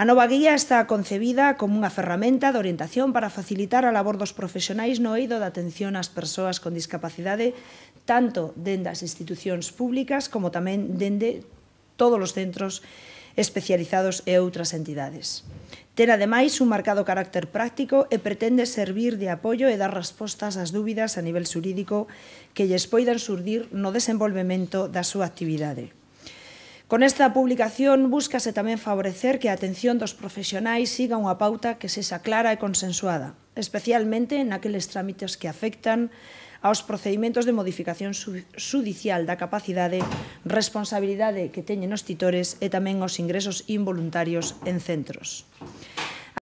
A nova guía está concebida como unha ferramenta de orientación para facilitar a labor dos profesionais no eido da atención ás persoas con discapacidade tanto dende as institucións públicas como tamén dende todos os centros especializados e outras entidades. Ten ademais un marcado carácter práctico e pretende servir de apoio e dar respostas ás dúbidas a nivel xurídico que lles poidan surdir no desenvolvemento da súa actividade. Con esta publicación búscase tamén favorecer que a atención dos profesionais siga unha pauta que sexa clara e consensuada, especialmente naqueles trámites que afectan aos procedimentos de modificación judicial da capacidade, responsabilidade que teñen os titores e tamén os ingresos involuntarios en centros.